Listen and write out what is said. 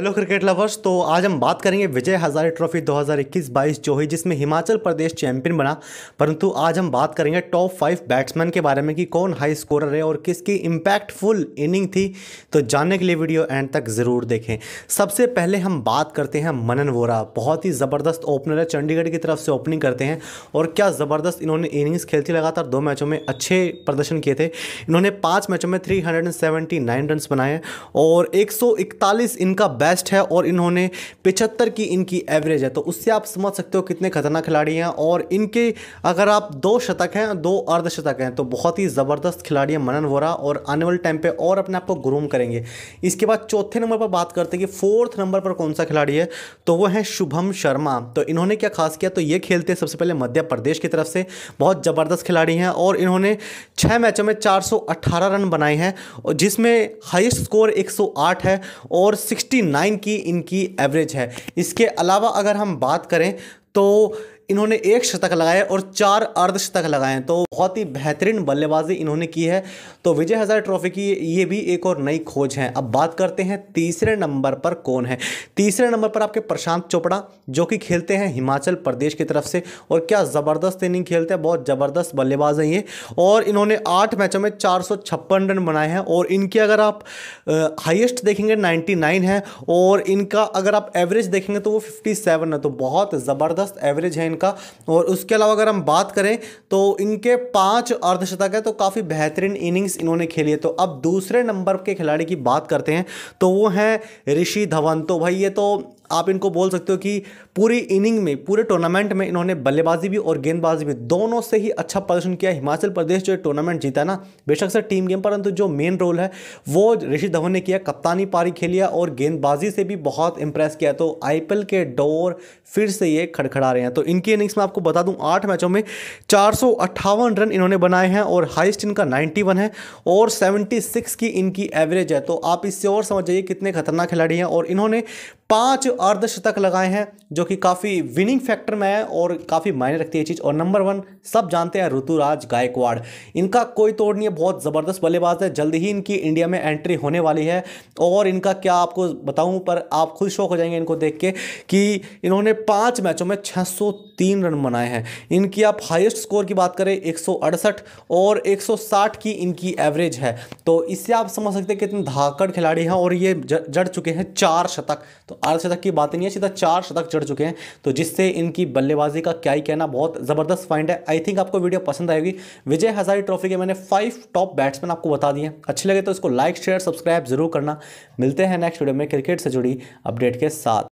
hello cricket lovers तो आज हम बात करेंगे विजय हज़ारे ट्रॉफी 2021-22 जो हुई जिसमें हिमाचल प्रदेश चैंपियन बना परंतु आज हम बात करेंगे टॉप फाइव बैट्समैन के बारे में कि कौन हाई स्कोरर है और किसकी इम्पैक्टफुल इनिंग थी तो जानने के लिए वीडियो एंड तक ज़रूर देखें सबसे पहले हम बात करते हैं मनन वोरा बहुत ही ज़बरदस्त ओपनर है चंडीगढ़ की तरफ से ओपनिंग करते हैं और क्या ज़बरदस्त इन्होंने इनिंग्स खेलती लगातार दो मैचों में अच्छे प्रदर्शन किए थे इन्होंने पाँच मैचों में थ्री रन बनाए और एक इनका बेस्ट है और इन्होंने पिचहत्तर की इनकी एवरेज है तो उससे आप समझ सकते हो कितने खतरनाक खिलाड़ी हैं और इनके अगर आप दो शतक हैं दो अर्धशतक हैं तो बहुत ही ज़बरदस्त खिलाड़ी हैं मनन वोरा और आने वाले टाइम पर और अपने आप को ग्रूम करेंगे इसके बाद चौथे नंबर पर बात करते हैं कि फोर्थ नंबर पर कौन सा खिलाड़ी है तो वह है शुभम शर्मा तो इन्होंने क्या खास किया तो ये खेलते सबसे पहले मध्य प्रदेश की तरफ से बहुत ज़बरदस्त खिलाड़ी हैं और इन्होंने छः मैचों में चार रन बनाए हैं और जिसमें हाइस्ट स्कोर 108 है और नाइन की इनकी एवरेज है इसके अलावा अगर हम बात करें तो इन्होंने एक शतक लगाया और चार अर्धशतक लगाए तो बहुत ही बेहतरीन बल्लेबाजी इन्होंने की है तो विजय हज़ारे ट्रॉफी की ये भी एक और नई खोज है अब बात करते हैं तीसरे नंबर पर कौन है तीसरे नंबर पर आपके प्रशांत चोपड़ा जो कि खेलते हैं हिमाचल प्रदेश की तरफ से और क्या ज़बरदस्त इनिंग खेलते हैं बहुत ज़बरदस्त बल्लेबाज हैं ये और इन्होंने आठ मैचों में चार रन बनाए हैं और इनके अगर आप हाइएस्ट देखेंगे नाइन्टी है और इनका अगर आप एवरेज देखेंगे तो वो फिफ्टी है तो बहुत ज़बरदस्त एवरेज है इनका का और उसके अलावा अगर हम बात करें तो इनके पांच अर्धशतक है तो काफ़ी बेहतरीन इनिंग्स इन्होंने खेली है तो अब दूसरे नंबर के खिलाड़ी की बात करते हैं तो वो हैं ऋषि धवन तो भाई ये तो आप इनको बोल सकते हो कि पूरी इनिंग में पूरे टूर्नामेंट में इन्होंने बल्लेबाजी भी और गेंदबाजी भी दोनों से ही अच्छा प्रदर्शन किया हिमाचल प्रदेश जो टूर्नामेंट जीता ना बेशक सर टीम गेम परंतु जो मेन रोल है वो ऋषि धवन ने किया कप्तानी पारी खेलिया और गेंदबाजी से भी बहुत इंप्रेस किया तो आई के डोर फिर से ये खड़खड़ा रहे हैं तो इनकी इनिंग्स में आपको बता दूँ आठ मैचों में चार रन इन्होंने बनाए हैं और हाइस्ट इनका नाइन्टी है और सेवेंटी की इनकी एवरेज है तो आप इससे और समझ जाइए कितने खतरनाक खिलाड़ी हैं और इन्होंने पांच अर्धशतक लगाए हैं जो कि काफ़ी विनिंग फैक्टर में है और काफ़ी मायने रखती है चीज़ और नंबर वन सब जानते हैं ऋतुराज गायकवाड़ इनका कोई तोड़ नहीं है बहुत ज़बरदस्त बल्लेबाज है जल्द ही इनकी इंडिया में एंट्री होने वाली है और इनका क्या आपको बताऊं पर आप खुद शौक हो जाएंगे इनको देख के कि इन्होंने पाँच मैचों में छः तीन रन बनाए हैं इनकी आप हाईएस्ट स्कोर की बात करें एक और 160 की इनकी एवरेज है तो इससे आप समझ सकते हैं कितने धाकड़ खिलाड़ी हैं और ये जड़ चुके हैं चार शतक तो आठ शतक की बात नहीं है सीधा चार शतक जड़ चुके हैं तो जिससे इनकी बल्लेबाजी का क्या ही कहना बहुत ज़बरदस्त फाइंड है आई थिंक आपको वीडियो पसंद आएगी विजय हजारी ट्रॉफी के मैंने फाइव टॉप बैट्समैन आपको बता दिए अच्छे लगे तो इसको लाइक शेयर सब्सक्राइब जरूर करना मिलते हैं नेक्स्ट वीडियो में क्रिकेट से जुड़ी अपडेट के साथ